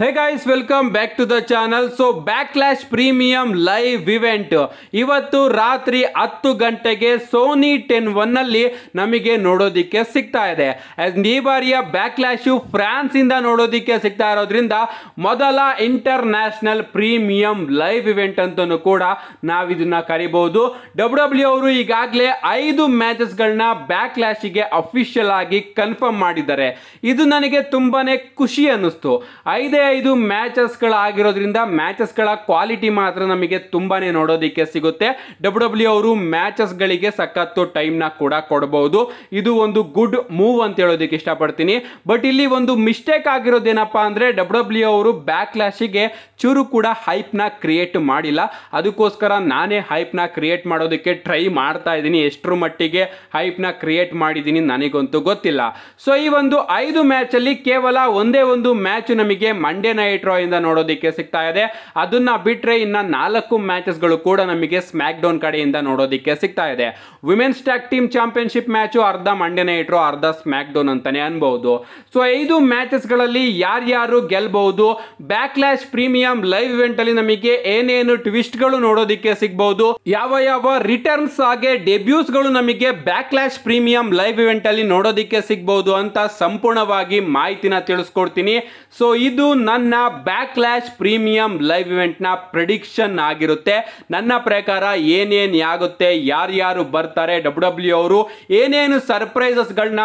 hey guys welcome back to the channel so Backlash premium live event ಇವತ್ತು ರಾತ್ರಿ ಹತ್ತು ಗಂಟೆಗೆ Sony ten ಒನ್ನಲ್ಲಿ ನಮಗೆ ನೋಡೋದಕ್ಕೆ ಸಿಗ್ತಾ ಇದೆ ಈ ಬಾರಿಯ ಬ್ಯಾಕ್ ಲ್ಯಾಶು ಫ್ರಾನ್ಸಿಂದ ನೋಡೋದಿಕ್ಕೆ ಸಿಗ್ತಾ ಇರೋದ್ರಿಂದ ಮೊದಲ ಇಂಟರ್ನ್ಯಾಷನಲ್ ಪ್ರೀಮಿಯಂ ಲೈವ್ ಇವೆಂಟ್ ಅಂತಲೂ ಕೂಡ ನಾವು ಇದನ್ನ ಕರಿಬಹುದು ಡಬ್ಲ್ಯೂ ಡಬ್ಲ್ಯೂ e ಅವರು ಈಗಾಗಲೇ ಐದು ಮ್ಯಾಚಸ್ಗಳನ್ನ ಬ್ಯಾಕ್ ಲ್ಯಾಶಿಗೆ ಅಫಿಷಿಯಲ್ ಆಗಿ ಕನ್ಫರ್ಮ್ ಮಾಡಿದ್ದಾರೆ ಇದು ನನಗೆ ತುಂಬಾ ಖುಷಿ ಅನ್ನಿಸ್ತು ಐದೇ ಐದು ಮ್ಯಾಚಸ್ಗಳಾಗಿರೋದ್ರಿಂದ ಮ್ಯಾಚಸ್ಗಳ ಕ್ವಾಲಿಟಿ ಮಾತ್ರ ನಮಗೆ ತುಂಬಾ ನೋಡೋದಕ್ಕೆ ಸಿಗುತ್ತೆ ಡಬ್ಲ್ಯೂ ಡಬ್ಲ್ಯೂ e ಅವರು ಮ್ಯಾಚಸ್ಗಳಿಗೆ ಸಖತ್ತು ಟೈಮ್ನ ಕೂಡ ಕೊಡಬಹುದು ಇದು ಒಂದು ಗುಡ್ ಮೂವ್ ಅಂತ ಹೇಳೋದಕ್ಕೆ ಇಷ್ಟಪಡ್ತೀನಿ ಬಟ್ ಇಲ್ಲಿ ಒಂದು ಮಿಸ್ಟೇಕ್ ಆಗಿರೋದೇನಪ್ಪ ಅಂದರೆ ಡಬ್ಲ್ಯೂ ಡಬ್ಲ್ಯೂ e ಅವರು ಬ್ಯಾಕ್ ಚೂರು ಕೂಡ ಹೈಪ್ನ ಕ್ರಿಯೇಟ್ ಮಾಡಿಲ್ಲ ಅದಕ್ಕೋಸ್ಕರ ನಾನೇ ಹೈಪ್ನ ಕ್ರಿಯೇಟ್ ಮಾಡೋದಕ್ಕೆ ಟ್ರೈ ಮಾಡ್ತಾ ಇದ್ದೀನಿ ಎಷ್ಟರ ಮಟ್ಟಿಗೆ ಹೈಪ್ನ ಕ್ರಿಯೇಟ್ ಮಾಡಿದ್ದೀನಿ ನನಗಂತೂ ಗೊತ್ತಿಲ್ಲ ಸೊ ಈ ಒಂದು ಐದು ಮ್ಯಾಚಲ್ಲಿ ಕೇವಲ ಒಂದೇ ಒಂದು ಮ್ಯಾಚ್ ನಮಗೆ ಮಂಡ್ಯ ಮಂಡ್ಯ ನೈಟ್ ಇಂದ ನೋಡೋದಿಕ್ಕೆ ಸಿಗ್ತಾ ಇದೆ ಅದನ್ನ ಬಿಟ್ಟರೆ ಇನ್ನ ನಾಲ್ಕು ಗಳು ಕೂಡ ನಮಗೆ ಸ್ಮ್ಯಾಕ್ ಡೌನ್ ಕಡೆಯಿಂದ ನೋಡೋದಿಕ್ಕೆ ಸಿಗ್ತಾ ಇದೆ women's tag team championship match ಅರ್ಧ ಮಂಡೇ ನೈಟ್ ರೋ ಅರ್ಧ ಸ್ಮ್ಯಾಕ್ ಡೌನ್ ಅಂತಾನೆ ಅನ್ಬಹುದು ಸೊ ಐದು ಮ್ಯಾಚಸ್ಗಳಲ್ಲಿ ಯಾರ್ಯಾರು ಗೆಲ್ಬಹುದು ಬ್ಯಾಕ್ಲ್ಯಾಶ್ ಪ್ರೀಮಿಯಂ ಲೈವ್ ಇವೆಂಟ್ ಅಲ್ಲಿ ನಮಗೆ ಏನೇನು ಟ್ವಿಸ್ಟ್ ಗಳು ನೋಡೋದಿಕ್ಕೆ ಸಿಗಬಹುದು ಯಾವ ಯಾವ ರಿಟರ್ನ್ಸ್ ಹಾಗೆ ಡೆಬ್ಯೂಸ್ ಗಳು ನಮಗೆ ಬ್ಯಾಕ್ಲ್ಯಾಶ್ ಪ್ರೀಮಿಯಂ ಲೈವ್ ಇವೆಂಟ್ ಅಲ್ಲಿ ನೋಡೋದಿಕ್ಕೆ ಸಿಗ್ಬಹುದು ಅಂತ ಸಂಪೂರ್ಣವಾಗಿ ಮಾಹಿತಿನ ತಿಳಿಸ್ಕೊಡ್ತೀನಿ ಸೊ ಇದು ನನ್ನ ಲ್ಯಾಶ್ ಪ್ರೀಮಿಯಂ ಲೈವ್ ಇವೆಂಟ್ನ ಪ್ರಿಡಿಕ್ಷನ್ ಆಗಿರುತ್ತೆ ನನ್ನ ಪ್ರಕಾರ ಏನೇನ್ ಆಗುತ್ತೆ ಯಾರ್ಯಾರು ಬರ್ತಾರೆ ಡಬ್ಲ್ಯೂ ಡಬ್ಲ್ಯೂ e ಅವರು ಏನೇನು ಸರ್ಪ್ರೈಸಸ್ಗಳನ್ನ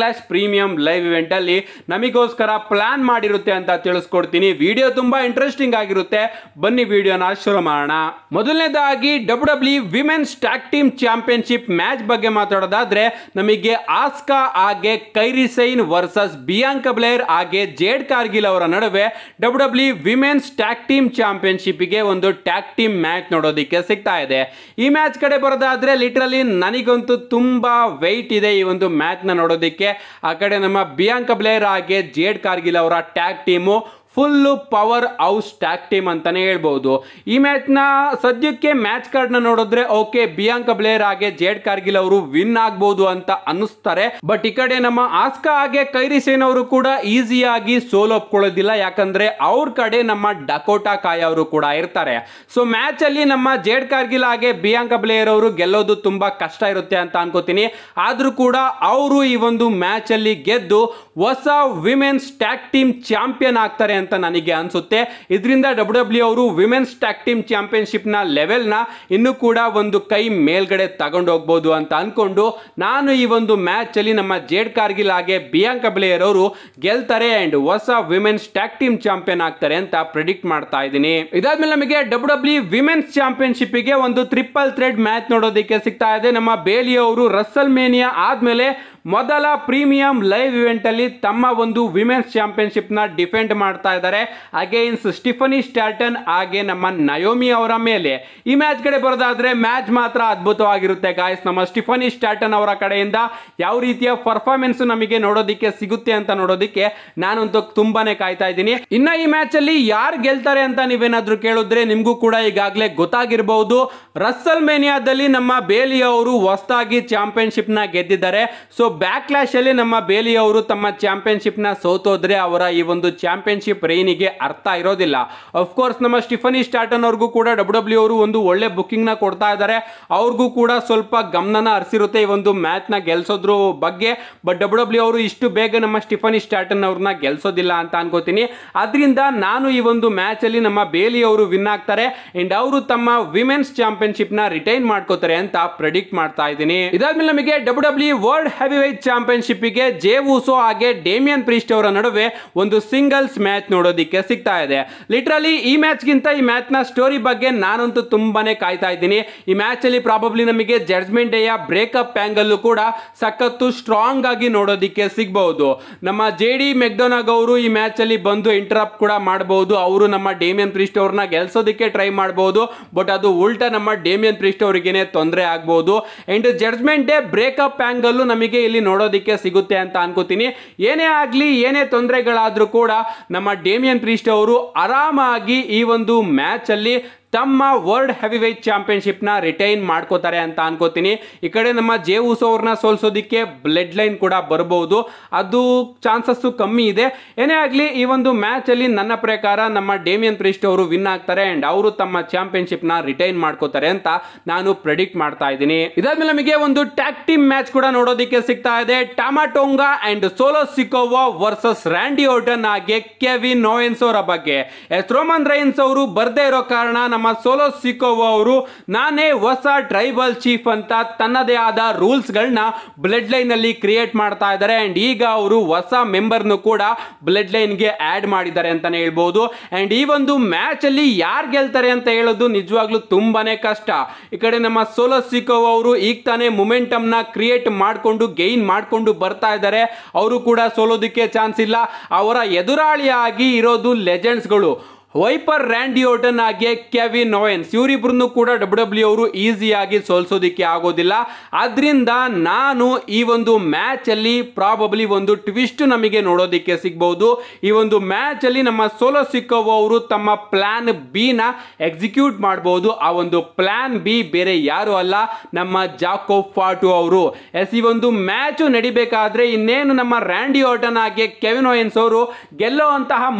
ಲ್ಯಾಶ್ ಪ್ರೀಮಿಯಂ ಲೈವ್ ಇವೆಂಟಲ್ಲಿ ನಮಗೋಸ್ಕರ ಪ್ಲಾನ್ ಮಾಡಿರುತ್ತೆ ಅಂತ ತಿಳಿಸ್ಕೊಡ್ತೀನಿ ವಿಡಿಯೋ ತುಂಬಾ ಇಂಟ್ರೆಸ್ಟಿಂಗ್ ಆಗಿರುತ್ತೆ ಬನ್ನಿ ವಿಡಿಯೋನ ಶುರು ಮಾಡೋಣ ಮೊದಲನೇದಾಗಿ W W women's tag team championship match ಬಗ್ಗೆ ಮಾತಾಡೋದಾದ್ರೆ ನಮಗೆ ಆಸ್ಕಾ ಹಾಗೆ ಕೈರಿಸೈನ್ ವರ್ಸಸ್ ಬಿಯಾಂಕ ಬ್ಲೇರ್ ಹಾಗೆ ಜೇಡ್ ಕಾರ್ಗಿಲ್ ಅವರ ನಡುವೆ ನಡುವೆ W W women's tag team ಚಾಂಪಿಯನ್ಶಿಪ್ಗೆ ಒಂದು ಟ್ಯಾಗ್ ಟೀಮ್ ಮ್ಯಾಚ್ ನೋಡೋದಕ್ಕೆ ಸಿಗ್ತಾ ಇದೆ ಈ ಮ್ಯಾಚ್ ಕಡೆ ಬರೋದಾದ್ರೆ ಲಿಟ್ರಲಿ ನನಗಂತೂ ತುಂಬ ವೆಯ್ಟ್ ಇದೆ ಈ ಒಂದು ಮ್ಯಾಚ್ನ ನೋಡೋದಕ್ಕೆ ಆ ಕಡೆ ನಮ್ಮ ಬಿಯಾಂಕ ಬ್ಲೇರ್ ಹಾಗೆ ಜೇಡ್ ಕಾರ್ಗಿಲ್ ಅವರ tag team full powerhouse tag team ಅಂತಲೇ ಹೇಳ್ಬೋದು ಈ ಮ್ಯಾಚ್ನ ಸದ್ಯಕ್ಕೆ ಮ್ಯಾಚ್ ಕಾರ್ಡ್ನ ನೋಡಿದ್ರೆ ಓಕೆ ಬಿಯಾಂಕ ಬ್ಲೇಯರ್ ಹಾಗೆ ಜೇಡ್ ಕಾರ್ಗಿಲ್ ಅವರು ವಿನ್ ಆಗ್ಬೋದು ಅಂತ ಅನ್ನಿಸ್ತಾರೆ ಬಟ್ ಈ ಕಡೆ ನಮ್ಮ ಆಸ್ಕಾ ಹಾಗೆ ಕೈರಿ ಸೇನ್ ಅವರು ಕೂಡ ಈಸಿಯಾಗಿ ಸೋಲ್ ಒಪ್ಕೊಳ್ಳೋದಿಲ್ಲ ಯಾಕಂದ್ರೆ ಅವ್ರ ಕಡೆ ನಮ್ಮ ಡಕೋಟಾ ಕಾಯ ಅವರು ಕೂಡ ಇರ್ತಾರೆ ಸೊ ಮ್ಯಾಚ್ ಅಲ್ಲಿ ನಮ್ಮ ಜೇಡ್ ಕಾರ್ಗಿಲ್ ಹಾಗೆ ಬಿಯಾಂಕ ಬ್ಲೇಯರ್ ಅವರು ಗೆಲ್ಲೋದು ತುಂಬಾ ಕಷ್ಟ ಇರುತ್ತೆ ಅಂತ ಅನ್ಕೋತೀನಿ ಆದ್ರೂ ಕೂಡ ಅವರು ಈ ಒಂದು ಮ್ಯಾಚ್ ಅಲ್ಲಿ ಗೆದ್ದು ಹೊಸ ವಿಮೆನ್ಸ್ ಟ್ಯಾಕ್ ಟೀಮ್ ಚಾಂಪಿಯನ್ ಆಗ್ತಾರೆ ಅಂತ ಅಂತ ನನಗೆ ಅನಿಸುತ್ತೆ ಇದರಿಂದ ಡಬ್ಲ್ಯೂ ಡಬ್ಲ್ಯೂ e ಅವರು ವಿಮೆನ್ಸ್ ಟ್ಯಾಕ್ ಟೀಮ್ ಚಾಂಪಿಯನ್ಶಿಪ್ನ ಲೆವೆಲ್ನ ಇನ್ನೂ ಕೂಡ ಒಂದು ಕೈ ಮೇಲ್ಗಡೆ ಹೋಗ್ಬೋದು ಅಂತ ಅಂದ್ಕೊಂಡು ನಾನು ಈ ಒಂದು ಮ್ಯಾಚಲ್ಲಿ ನಮ್ಮ ಜೇಡ್ ಕಾರ್ಗಿಲ್ ಹಾಗೆ ಬಿಯಾಂಕ ಬ್ಲೇಯರ್ ಅವರು ಗೆಲ್ತಾರೆ ಆ್ಯಂಡ್ ಹೊಸ ವಿಮೆನ್ಸ್ ಟ್ಯಾಕ್ ಟೀಮ್ ಚಾಂಪಿಯನ್ ಆಗ್ತಾರೆ ಅಂತ ಪ್ರಿಡಿಕ್ಟ್ ಮಾಡ್ತಾ ಇದ್ದೀನಿ ಇದಾದ್ಮೇಲೆ ನಮಗೆ ಡಬ್ಲ್ಯೂ ಡಬ್ಲ್ಯೂ ವಿಮೆನ್ಸ್ ಚಾಂಪಿಯನ್ಶಿಪ್ಗೆ ಒಂದು ಟ್ರಿಪಲ್ ಥ್ರೆಡ್ ಮ್ಯಾಚ್ ನೋಡೋದಕ್ಕೆ ಸಿಗ್ತಾ ಇದೆ ನಮ್ಮ ಬೇಲಿ ಅವರು ರಸಲ್ ಮೇನಿಯಾ ಆದ್ಮೇಲೆ ಮೊದಲ ಪ್ರೀಮಿಯಂ ಲೈವ್ ಅಲ್ಲಿ ತಮ್ಮ ಒಂದು ವಿಮೆನ್ಸ್ ಚಾಂಪಿಯನ್ಶಿಪ್ನ ಡಿಫೆಂಡ್ ಮಾಡ್ತಾ ಇದ್ದಾರೆ ಅಗೇನ್ಸ್ ಸ್ಟಿಫನಿ ಸ್ಟಾರ್ಟನ್ ಹಾಗೆ ನಮ್ಮ ನಯೋಮಿ ಅವರ ಮೇಲೆ ಈ ಮ್ಯಾಚ್ ಕಡೆ ಬರೋದಾದ್ರೆ ಮ್ಯಾಚ್ ಮಾತ್ರ ಅದ್ಭುತವಾಗಿರುತ್ತೆ ಗಾಯಸ್ ನಮ್ಮ ಸ್ಟಿಫನಿ ಸ್ಟಾರ್ಟನ್ ಅವರ ಕಡೆಯಿಂದ ಯಾವ ರೀತಿಯ ಪರ್ಫಾರ್ಮೆನ್ಸ್ ನಮಗೆ ನೋಡೋದಿಕ್ಕೆ ಸಿಗುತ್ತೆ ಅಂತ ನೋಡೋದಿಕ್ಕೆ ನಾನಂತೂ ತುಂಬಾನೇ ಕಾಯ್ತಾ ಇದ್ದೀನಿ ಇನ್ನ ಈ ಮ್ಯಾಚಲ್ಲಿ ಯಾರು ಗೆಲ್ತಾರೆ ಅಂತ ನೀವೇನಾದ್ರೂ ಕೇಳಿದ್ರೆ ನಿಮಗೂ ಕೂಡ ಈಗಾಗಲೇ ಗೊತ್ತಾಗಿರಬಹುದು ರಸ್ಸಲ್ ಮೇನಿಯಾದಲ್ಲಿ ನಮ್ಮ ಬೇಲಿ ಅವರು ಹೊಸದಾಗಿ ಚಾಂಪಿಯನ್ಶಿಪ್ನ ಗೆದ್ದಿದ್ದಾರೆ ಸೊ ಬ್ಯಾಕ್ ಅಲ್ಲಿ ನಮ್ಮ ಬೇಲಿ ಅವರು ತಮ್ಮ ಚಾಂಪಿಯನ್ಶಿಪ್ನ ಸೋತೋದ್ರೆ ಅವರ ಈ ಒಂದು ಚಾಂಪಿಯನ್ಶಿಪ್ ರೈನಿಗೆ ಅರ್ಥ ಇರೋದಿಲ್ಲ ಅಫ್ಕೋರ್ಸ್ ನಮ್ಮ ಸ್ಟಿಫನಿ ಸ್ಟಾರ್ಟನ್ ಅವ್ರಿಗೂ ಕೂಡ ಡಬ್ಲ್ಯೂ ಡಬ್ಲ್ಯೂ e ಅವರು ಒಂದು ಒಳ್ಳೆ ಬುಕ್ಕಿಂಗ್ನ ಕೊಡ್ತಾ ಇದ್ದಾರೆ ಅವ್ರಿಗೂ ಕೂಡ ಸ್ವಲ್ಪ ಗಮನನ ಹರಿಸಿರುತ್ತೆ ಈ ಒಂದು ಮ್ಯಾಚ್ನ ಗೆಲ್ಸೋದ್ರ ಬಗ್ಗೆ ಬಟ್ ಡಬ್ಲ್ಯೂ ಡಬ್ಲ್ಯೂ ಅವರು ಇಷ್ಟು ಬೇಗ ನಮ್ಮ ಸ್ಟಿಫನಿ ಸ್ಟಾರ್ಟನ್ ಅವ್ರನ್ನ ಗೆಲ್ಸೋದಿಲ್ಲ ಅಂತ ಅನ್ಕೋತೀನಿ ಅದರಿಂದ ನಾನು ಈ ಒಂದು ಮ್ಯಾಚಲ್ಲಿ ನಮ್ಮ ಬೇಲಿ ಅವರು ವಿನ್ ಆಗ್ತಾರೆ ಅಂಡ್ ಅವರು ತಮ್ಮ ವಿಮೆನ್ಸ್ ಚಾಂಪಿಯನ್ಶಿಪ್ನ ರಿಟೈನ್ ಮಾಡ್ಕೋತಾರೆ ಅಂತ ಪ್ರೆಡಿಕ್ಟ್ ಮಾಡ್ತಾ ಇದ್ದೀನಿ ಇದಾದ್ಮೇಲೆ ನಮಗೆ W W world heavy championship ಚಾಂಪಿಯನ್ಶಿಪ್ಪಿಗೆ ಜೆ ಊಸೋ ಹಾಗೆ ಡೇಮಿಯನ್ ಪ್ರೀಸ್ಟ್ ಅವರ ನಡುವೆ ಒಂದು ಸಿಂಗಲ್ಸ್ ಮ್ಯಾಚ್ ನೋಡೋದಕ್ಕೆ ಸಿಗ್ತಾ ಇದೆ ಲಿಟ್ರಲಿ ಈ ಮ್ಯಾಚ್ಗಿಂತ ಈ ನ ಸ್ಟೋರಿ ಬಗ್ಗೆ ನಾನಂತೂ ತುಂಬಾನೇ ಕಾಯ್ತಾ ಇದ್ದೀನಿ ಈ ಮ್ಯಾಚಲ್ಲಿ ಪ್ರಾಬಬ್ಲಿ ನಮಗೆ ಜಡ್ಜ್ಮೆಂಟ್ ಡೇಯ ಬ್ರೇಕಪ್ ಆ್ಯಂಗಲ್ಲು ಕೂಡ ಸಖತ್ತು ಸ್ಟ್ರಾಂಗ್ ಆಗಿ ನೋಡೋದಕ್ಕೆ ಸಿಗಬಹುದು ನಮ್ಮ ಜೆ ಡಿ ಮೆಕ್ಡೊನಾಗ್ ಅವರು ಈ ಮ್ಯಾಚಲ್ಲಿ ಬಂದು ಇಂಟರಪ್ಟ್ ಕೂಡ ಮಾಡಬಹುದು ಅವರು ನಮ್ಮ ಡೇಮಿಯನ್ ಪ್ರೀಸ್ಟ್ ಅವ್ರನ್ನ ಗೆಲ್ಸೋದಕ್ಕೆ ಟ್ರೈ ಮಾಡಬಹುದು ಬಟ್ ಅದು ಉಲ್ಟಾ ನಮ್ಮ ಡೇಮಿಯನ್ ಪ್ರೀಸ್ಟ್ ಅವರಿಗೆ ತೊಂದರೆ ಆಗಬಹುದು and judgment day breakup angle ನಮಗೆ ಇಲ್ಲಿ ನೋಡೋದಿಕ್ಕೆ ಸಿಗುತ್ತೆ ಅಂತ ಅನ್ಕೋತೀನಿ ಏನೇ ಆಗಲಿ ಏನೇ ತೊಂದರೆಗಳಾದರೂ ಕೂಡ ನಮ್ಮ ಡೇಮಿಯನ್ ಪ್ರೀಸ್ಟ್ ಅವರು ಆರಾಮಾಗಿ ಈ ಒಂದು ಮ್ಯಾಚಲ್ಲಿ ತಮ್ಮ ವರ್ಲ್ಡ್ ವೈಟ್ ಚಾಂಪಿಯನ್ಶಿಪ್ನ ರಿಟೈನ್ ಮಾಡ್ಕೋತಾರೆ ಅಂತ ಅನ್ಕೋತೀನಿ ಈ ಕಡೆ ನಮ್ಮ ಜೆ ಉಸೋ ಅವ್ರನ್ನ ಸೋಲ್ಸೋದಿಕ್ಕೆ ಬ್ಲಡ್ ಲೈನ್ ಕೂಡ ಬರಬಹುದು ಅದು ಚಾನ್ಸಸ್ಸು ಕಮ್ಮಿ ಇದೆ ಏನೇ ಆಗಲಿ ಈ ಒಂದು ಮ್ಯಾಚಲ್ಲಿ ನನ್ನ ಪ್ರಕಾರ ನಮ್ಮ ಡೇಮಿಯನ್ ಪ್ರಿಸ್ಟ್ ಅವರು ವಿನ್ ಆಗ್ತಾರೆ ಆ್ಯಂಡ್ ಅವರು ತಮ್ಮ ಚಾಂಪಿಯನ್ಶಿಪ್ನ ರಿಟೈನ್ ಮಾಡ್ಕೋತಾರೆ ಅಂತ ನಾನು ಪ್ರೆಡಿಕ್ಟ್ ಮಾಡ್ತಾ ಇದ್ದೀನಿ ಇದಾದ್ಮೇಲೆ ನಮಗೆ ಒಂದು ಟ್ಯಾಕ್ ಟೀಮ್ ಮ್ಯಾಚ್ ಕೂಡ ನೋಡೋದಕ್ಕೆ ಸಿಗ್ತಾ ಇದೆ Tama Tonga and Solo Sikoa versus Randy Orton ಹಾಗೆ ಕೆವಿನ್ ನೋಯನ್ಸ್ ಅವರ ಬಗ್ಗೆ ಎಸ್ ರೋಮನ್ ರೈನ್ಸ್ ಅವರು ಬರದೇ ಇರೋ ಕಾರಣ ನಮ್ಮ ಸೋಲೋ ಸಿಕೋವ ಅವರು ನಾನೇ ಹೊಸ ಟ್ರೈಬಲ್ ಚೀಫ್ ಅಂತ ತನ್ನದೇ ಆದ ರೂಲ್ಸ್ಗಳನ್ನ ಬ್ಲಡ್ ಲೈನಲ್ಲಿ ಕ್ರಿಯೇಟ್ ಮಾಡ್ತಾ ಇದ್ದಾರೆ ಆ್ಯಂಡ್ ಈಗ ಅವರು ಹೊಸ ಮೆಂಬರ್ನು ಕೂಡ ಬ್ಲಡ್ ಲೈನ್ಗೆ ಆ್ಯಡ್ ಮಾಡಿದ್ದಾರೆ ಅಂತಲೇ ಹೇಳ್ಬೋದು ಆ್ಯಂಡ್ ಈ ಒಂದು ಮ್ಯಾಚಲ್ಲಿ ಯಾರು ಗೆಲ್ತಾರೆ ಅಂತ ಹೇಳೋದು ನಿಜವಾಗ್ಲೂ ತುಂಬಾನೇ ಕಷ್ಟ ಈ ಕಡೆ ನಮ್ಮ ಸೋಲೋ ಸಿಕೋವ ಅವರು ಈಗ ತಾನೇ ಮುಮೆಂಟಮ್ನ ಕ್ರಿಯೇಟ್ ಮಾಡಿಕೊಂಡು ಗೈನ್ ಮಾಡಿಕೊಂಡು ಬರ್ತಾ ಇದ್ದಾರೆ ಅವರು ಕೂಡ ಸೋಲೋದಕ್ಕೆ ಚಾನ್ಸ್ ಇಲ್ಲ ಅವರ ಎದುರಾಳಿಯಾಗಿ ಇರೋದು ಲೆಜೆಂಡ್ಸ್ಗಳು ವೈಪರ್ ರ್ಯಾಂಡಿಯೋಟನ್ ಹಾಗೆ ಕೆವಿನ್ ಓಯನ್ಸ್ ಇವರಿಬ್ರು ಕೂಡ ಡಬ್ಲ್ಯೂ ಡಬ್ಲ್ಯೂ e ಅವರು ಈಸಿಯಾಗಿ ಸೋಲ್ಸೋದಿಕ್ಕೆ ಆಗೋದಿಲ್ಲ ಆದ್ರಿಂದ ನಾನು ಈ ಒಂದು ಮ್ಯಾಚ್ ಅಲ್ಲಿ ಪ್ರಾಬಬ್ಲಿ ಒಂದು ಟ್ವಿಸ್ಟ್ ನಮಗೆ ನೋಡೋದಿಕ್ಕೆ ಸಿಗ್ಬೋದು ಈ ಒಂದು ಮ್ಯಾಚ್ ಅಲ್ಲಿ ನಮ್ಮ ಸೋಲೋ ಸಿಕ್ಕೋ ಅವರು ತಮ್ಮ ಬಿ ನ ಎಕ್ಸಿಕ್ಯೂಟ್ ಮಾಡಬಹುದು ಆ ಒಂದು ಪ್ಲಾನ್ ಬಿ ಬೇರೆ ಯಾರು ಅಲ್ಲ ನಮ್ಮ ಜಾಕೋ ಫಾಟು ಅವರು ಎಸ್ ಈ ಒಂದು ಮ್ಯಾಚು ನಡಿಬೇಕಾದ್ರೆ ಇನ್ನೇನು ನಮ್ಮ ರ್ಯಾಂಡಿ ಓಟನ್ ಹಾಗೆ ಕೆವಿನ್ ಓಯನ್ಸ್ ಅವರು ಗೆಲ್ಲೋ ಅಂತಹ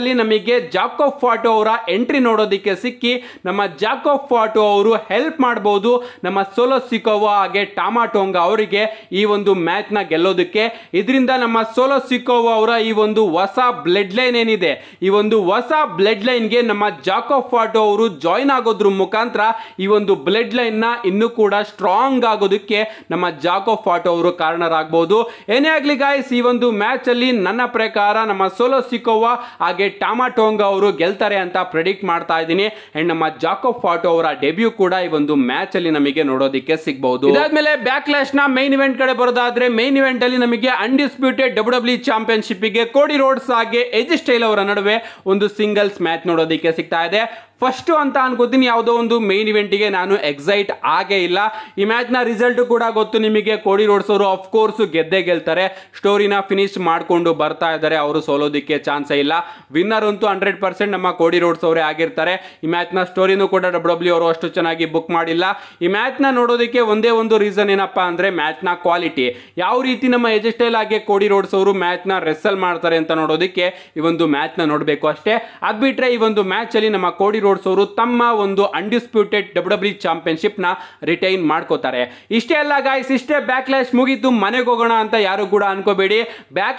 ಅಲ್ಲಿ ನಮಗೆ ಜಾಕೋ ಫಾಟೋ ಅವರ ಎಂಟ್ರಿ ನೋಡೋದಕ್ಕೆ ಸಿಕ್ಕಿ ನಮ್ಮ ಜಾಕೋ ಫಾಟೋ ಅವರು ಹೆಲ್ಪ್ ಮಾಡ್ಬೋದು ನಮ್ಮ ಸೋಲೋ ಸಿಕೋವ ಹಾಗೆ ಟಾಮಾಟೋಂಗ ಅವರಿಗೆ ಈ ಒಂದು ಮ್ಯಾಚ್ನ ಗೆಲ್ಲೋದಕ್ಕೆ ಇದರಿಂದ ನಮ್ಮ ಸೋಲೋ ಸಿಕೋವ ಅವರ ಈ ಒಂದು ಹೊಸ ಬ್ಲಡ್ ಲೈನ್ ಏನಿದೆ ಈ ಒಂದು ಹೊಸ ಬ್ಲಡ್ ಲೈನ್ಗೆ ನಮ್ಮ ಜಾಕೋ ಫಾಟೋ ಅವರು ಜಾಯಿನ್ ಆಗೋದ್ರ ಮುಖಾಂತರ ಈ ಒಂದು ಬ್ಲಡ್ ಲೈನ್ನ ಇನ್ನೂ ಕೂಡ ಸ್ಟ್ರಾಂಗ್ ಆಗೋದಕ್ಕೆ ನಮ್ಮ ಜಾಕೋ ಫಾಟೋ ಅವರು ಕಾರಣರಾಗ್ಬೋದು ಏನೇ ಆಗಲಿ ಗಾಯ್ಸ್ ಈ ಒಂದು ಮ್ಯಾಚ್ ಅಲ್ಲಿ ನನ್ನ ಪ್ರಕಾರ ನಮ್ಮ ಸೋಲೋ ಸಿಕೋವಾ ಹಾಗೆ ಟಾಮಾಟೋಂಗ ಅವರು ಗೆಲ್ತಾರೆ ಅಂತ ಪ್ರೆಡಿಕ್ಟ್ ಮಾಡ್ತಾ ಇದ್ದೀನಿ ಅಂಡ್ ನಮ್ಮ ಜಾಕೋ ಫಾಟೋ ಅವರ ಡೆಬ್ಯೂ ಕೂಡ ಈ ಒಂದು ಮ್ಯಾಚ್ ಅಲ್ಲಿ ನಮಗೆ ನೋಡೋದಕ್ಕೆ ಸಿಗಬಹುದು ಇದಾದ್ಮೇಲೆ ಬ್ಯಾಕ್ ನ ಮೈನ್ ಇವೆಂಟ್ ಕಡೆ ಬರೋದಾದ್ರೆ ಮೈನ್ ಇವೆಂಟ್ ಅಲ್ಲಿ ನಮಗೆ ಅನ್ಡಿಸ್ಪ್ಯೂಟೆಡ್ ಡಬ್ಲ್ಯೂ ಡಬ್ಲ್ಯೂ ಚಾಂಪಿಯನ್ಶಿಪ್ ಗೆ ಕೋಡಿ ರೋಡ್ಸ್ ಹಾಗೆ ಎಜಿಸ್ಟೈಲ್ ಅವರ ನಡುವೆ ಒಂದು ಸಿಂಗಲ್ಸ್ ಮ್ಯಾಚ್ ನೋಡೋದಕ್ಕೆ ಸಿಗ್ತಾ ಇದೆ ಫಸ್ಟು ಅಂತ ಅನ್ಕೋತೀನಿ ಯಾವುದೋ ಒಂದು ಮೇನ್ ಇವೆಂಟಿಗೆ ನಾನು ಎಕ್ಸೈಟ್ ಆಗೇ ಇಲ್ಲ ಈ ನ ರಿಸಲ್ಟ್ ಕೂಡ ಗೊತ್ತು ನಿಮಗೆ ಕೋಡಿ ರೋಡ್ಸ್ ಅವರು ಕೋರ್ಸ್ ಗೆದ್ದೇ ಗೆಲ್ತಾರೆ ಸ್ಟೋರಿನ ಫಿನಿಶ್ ಮಾಡಿಕೊಂಡು ಬರ್ತಾ ಇದ್ದಾರೆ ಅವರು ಸೋಲೋದಕ್ಕೆ ಚಾನ್ಸ್ ಇಲ್ಲ ವಿನ್ನರ್ ಅಂತೂ ಹಂಡ್ರೆಡ್ ಪರ್ಸೆಂಟ್ ನಮ್ಮ ಕೋಡಿ ರೋಡ್ಸ್ ಅವರೇ ಆಗಿರ್ತಾರೆ ಈ ಮ್ಯಾಚ್ನ ಸ್ಟೋರಿನೂ ಕೂಡ ಡಬ್ಲ್ಯೂ ಡಬ್ಲ್ಯೂ ಅವರು ಅಷ್ಟು ಚೆನ್ನಾಗಿ ಬುಕ್ ಮಾಡಿಲ್ಲ ಈ ಮ್ಯಾಚ್ನ ನೋಡೋದಕ್ಕೆ ಒಂದೇ ಒಂದು ರೀಸನ್ ಏನಪ್ಪ ಅಂದರೆ ನ ಕ್ವಾಲಿಟಿ ಯಾವ ರೀತಿ ನಮ್ಮ ಎಜೆಸ್ಟೈಲ್ ಆಗಿ ಕೋಡಿ ರೋಡ್ಸ್ ಅವರು ನ ರೆಸಲ್ ಮಾಡ್ತಾರೆ ಅಂತ ನೋಡೋದಕ್ಕೆ ಈ ಒಂದು ಮ್ಯಾಚ್ನ ನೋಡಬೇಕು ಅಷ್ಟೇ ಅದ್ಬಿಟ್ರೆ ಈ ಒಂದು ಮ್ಯಾಚಲ್ಲಿ ನಮ್ಮ ಕೋಡಿ ರೋಡ್ ರೋಡ್ಸ್ ಅವರು ತಮ್ಮ ಒಂದು ಅನ್ಡಿಸ್ಪ್ಯೂಟೆಡ್ ಡಬ್ಲ್ಯೂ ಡಬ್ಲ್ಯೂ ಚಾಂಪಿಯನ್ಶಿಪ್ನ ರಿಟೈನ್ ಮಾಡ್ಕೋತಾರೆ ಇಷ್ಟೇ ಅಲ್ಲ ಗಾಯ್ಸ್ ಇಷ್ಟೇ ಲ್ಯಾಶ್ ಮುಗಿದ್ದು ಮನೆಗೆ ಹೋಗೋಣ ಅಂತ ಯಾರು ಕೂಡ ಅನ್ಕೋಬೇಡಿ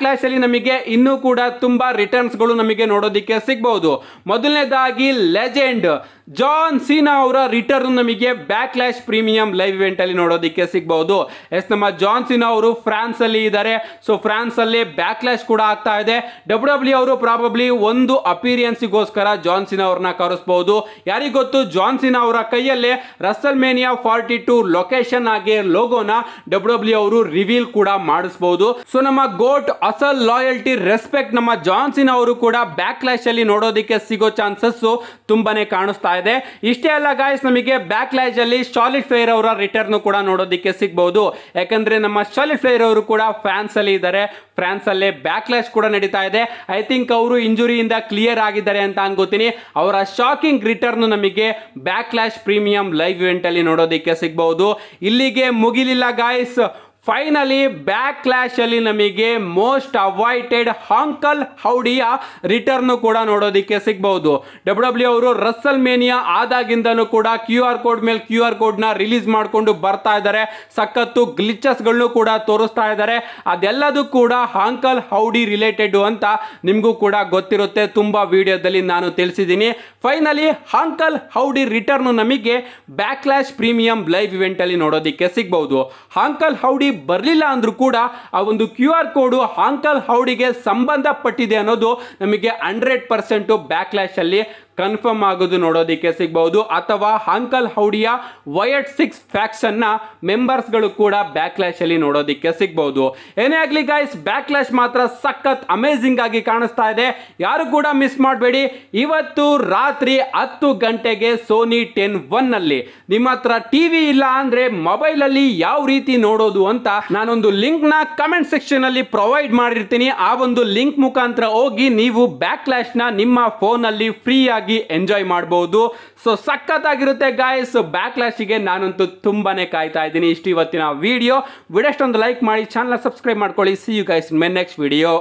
ಅಲ್ಲಿ ನಮಗೆ ಇನ್ನೂ ಕೂಡ ತುಂಬ ರಿಟರ್ನ್ಸ್ಗಳು ನಮಗೆ ನೋಡೋದಕ್ಕೆ ಸಿಗ್ಬೋದು ಮೊದಲನೇದಾಗಿ ಲೆಜೆಂಡ್ ಜಾನ್ ಸೀನಾ ಅವರ ರಿಟರ್ನ್ ನಮಗೆ Backlash premium live event ಅಲ್ಲಿ ನೋಡೋದಕ್ಕೆ ಸಿಗಬಹುದು ಎಸ್ ನಮ್ಮ ಜಾನ್ ಸೀನಾ ಅವರು ಫ್ರಾನ್ಸ್ ಅಲ್ಲಿ ಇದ್ದಾರೆ ಸೊ ಫ್ರಾನ್ಸ್ ಅಲ್ಲಿ ಬ್ಯಾಕ್ ಕೂಡ ಆಗ್ತಾ ಇದೆ ಡಬ್ಲ್ಯೂ ಡಬ್ಲ್ಯೂ e ಅವರು ಪ್ರಾಬಬ್ಲಿ ಒಂದು ಅಪೀರಿಯನ್ಸ್ಗೋಸ್ಕರ ಜಾನ್ ಸಿನಾ ಅವ್ರನ್ನ ಕರೆಸ್ಬಹುದು ಯಾರಿಗೂ ಗೊತ್ತು ಜಾನ್ ಸಿನಾ ಅವರ ಕೈಯಲ್ಲಿ WrestleMania forty two location ಆಗಿ ಲೋಗೋನ ಡಬ್ಲ್ಯೂ ಡಬ್ಲ್ಯೂ ಅವರು ರಿವೀಲ್ ಕೂಡ ಮಾಡಿಸಬಹುದು ಸೊ ನಮ್ಮ ಗೋಟ್ ಅಸಲ್ ಲಾಯಲ್ಟಿ ರೆಸ್ಪೆಕ್ಟ್ ನಮ್ಮ ಜಾನ್ ಸಿನಾ ಅವರು ಕೂಡ ಬ್ಯಾಕ್ ಅಲ್ಲಿ ನೋಡೋದಕ್ಕೆ ಸಿಗೋ ಚಾನ್ಸಸ್ ತುಂಬಾನೇ ಕಾಣಿಸ್ತಾ ಇದೆ ಇಷ್ಟೇ ಅಲ್ಲ ಗಾಯ್ಸ್ ನಮಗೆ ಬ್ಯಾಕ್ ಅಲ್ಲಿ ಸಾಲಿಡ್ ಫ್ಲೇರ್ ಅವರ ರಿಟರ್ನ್ ಕೂಡ ನೋಡೋದಕ್ಕೆ ಸಿಗ್ಬಹುದು ಯಾಕಂದ್ರೆ ನಮ್ಮ ಸಾಲಿಡ್ ಫ್ಲೇರ್ ಅವರು ಕೂಡ ಫ್ಯಾನ್ಸ್ ಅಲ್ಲಿ ಇದ್ದಾರೆ ಫ್ರಾನ್ಸ್ ಅಲ್ಲಿ ಬ್ಯಾಕ್ ಕೂಡ ನಡೀತಾ ಇದೆ ಐ ಥಿಂಕ್ ಅವರು ಇಂಜುರಿಯಿಂದ ಕ್ಲಿಯರ್ ಆಗಿದ್ದಾರೆ ಅಂತ ಅನ್ಕೋತೀನಿ ಅವರ ಶಾಕಿಂಗ್ ರಿಟರ್ನ್ ನಮಗೆ ಬ್ಯಾಕ್ ಪ್ರೀಮಿಯಂ ಲೈವ್ ಇವೆಂಟ್ ಅಲ್ಲಿ ನೋಡೋದಕ್ಕೆ ಸಿಗಬಹುದು ಇಲ್ಲಿಗೆ ಮುಗಿಲಿಲ್ಲ ಗಾಯ್ಸ್ ಫೈನಲಿ ಬ್ಯಾಕ್ ಕ್ಲಾಶ್ ಅಲ್ಲಿ ನಮಗೆ ಮೋಸ್ಟ್ ಅವಾಯ್ಟೆಡ್ ಹಾಂಕಲ್ ಹೌಡಿಯ ರಿಟರ್ನ್ ಕೂಡ ನೋಡೋದಕ್ಕೆ ಸಿಗಬಹುದು ಡಬ್ಲ್ಯೂ ಡಬ್ಲ್ಯೂ ಅವರು ರಸ್ಸಲ್ ಮೇನಿಯಾ ಆದಾಗಿಂದನೂ ಕೂಡ ಕ್ಯೂ ಆರ್ ಕೋಡ್ ಮೇಲೆ ಕ್ಯೂ ಆರ್ ಕೋಡ್ನ ರಿಲೀಸ್ ಮಾಡಿಕೊಂಡು ಬರ್ತಾ ಇದ್ದಾರೆ ಸಖತ್ತು ಗಳನ್ನು ಕೂಡ ತೋರಿಸ್ತಾ ಇದ್ದಾರೆ ಅದೆಲ್ಲದೂ ಕೂಡ ಹಾಂಕಲ್ ಹೌಡಿ ರಿಲೇಟೆಡ್ ಅಂತ ನಿಮಗೂ ಕೂಡ ಗೊತ್ತಿರುತ್ತೆ ತುಂಬಾ ವಿಡಿಯೋದಲ್ಲಿ ನಾನು ತಿಳಿಸಿದ್ದೀನಿ ಫೈನಲಿ ಹಾಂಕಲ್ ಹೌಡಿ ರಿಟರ್ನ್ ನಮಗೆ Backlash premium live event ಅಲ್ಲಿ ನೋಡೋದಕ್ಕೆ ಸಿಗಬಹುದು ಹಾಂಕಲ್ ಹೌಡಿ ಬರಲಿಲ್ಲ ಅಂದರೂ ಕೂಡ ಆ ಒಂದು ಕ್ಯೂ ಆರ್ ಕೋಡು ಹಾಂಕಲ್ ಹೌಡಿಗೆ ಸಂಬಂಧಪಟ್ಟಿದೆ ಅನ್ನೋದು ನಮಗೆ ಹಂಡ್ರೆಡ್ ಪರ್ಸೆಂಟು ಬ್ಯಾಕ್ಲ್ಯಾಶಲ್ಲಿ ಕನ್ಫರ್ಮ್ ಆಗೋದು ನೋಡೋದಕ್ಕೆ ಸಿಗ್ಬಹುದು ಅಥವಾ ಅಂಕಲ್ ಹೌಡಿಯ ವಯಟ್ ಸಿಕ್ಸ್ ಫ್ಯಾಕ್ಷನ್ನ ಮೆಂಬರ್ಸ್ಗಳು ಕೂಡ ಬ್ಯಾಕ್ಲಾಶ್ ಅಲ್ಲಿ ನೋಡೋದಕ್ಕೆ ಸಿಗ್ಬಹುದು ಏನೇ ಆಗಲಿ ಗೈಸ್ ಬ್ಯಾಕ್ಲಾಶ್ ಮಾತ್ರ ಸಖತ್ ಅಮೇಸಿಂಗ್ ಆಗಿ ಕಾಣಿಸ್ತಾ ಇದೆ ಯಾರು ಕೂಡ ಮಿಸ್ ಮಾಡಬೇಡಿ ಇವತ್ತು ರಾತ್ರಿ ಹತ್ತು ಗಂಟೆಗೆ ಸೋನಿ ಟೆನ್ ಒನ್ ಅಲ್ಲಿ ನಿಮ್ಮ ಹತ್ರ ಟಿವಿ ಇಲ್ಲ ಅಂದ್ರೆ ಮೊಬೈಲ್ ಅಲ್ಲಿ ಯಾವ ರೀತಿ ನೋಡೋದು ಅಂತ ನಾನೊಂದು ಲಿಂಕ್ ನ ಕಮೆಂಟ್ ಸೆಕ್ಷನ್ ಅಲ್ಲಿ ಪ್ರೊವೈಡ್ ಮಾಡಿರ್ತೀನಿ ಆ ಒಂದು ಲಿಂಕ್ ಮುಖಾಂತರ ಹೋಗಿ ನೀವು ಬ್ಯಾಕ್ಲಾಶ್ ನ ನಿಮ್ಮ ಫೋನ್ ಅಲ್ಲಿ ಫ್ರೀ ಆಗಿ ಎಂಜಾಯ್ ಮಾಡಬಹುದು ಸೊ ಸಖತ್ತಾಗಿರುತ್ತೆ ಗಾಯ್ಸ್ ಬ್ಯಾಕ್ ಗೆ ನಾನಂತೂ ತುಂಬಾನೇ ಕಾಯ್ತಾ ಇದ್ದೀನಿ ಇಷ್ಟು ಇವತ್ತಿನ ವಿಡಿಯೋ ವಿಡಿಯೋ ಲೈಕ್ ಮಾಡಿ ಚಾನಲ್ ಸಬ್ಸ್ಕ್ರೈಬ್ ಮಾಡ್ಕೊಳ್ಳಿ see you guys my next video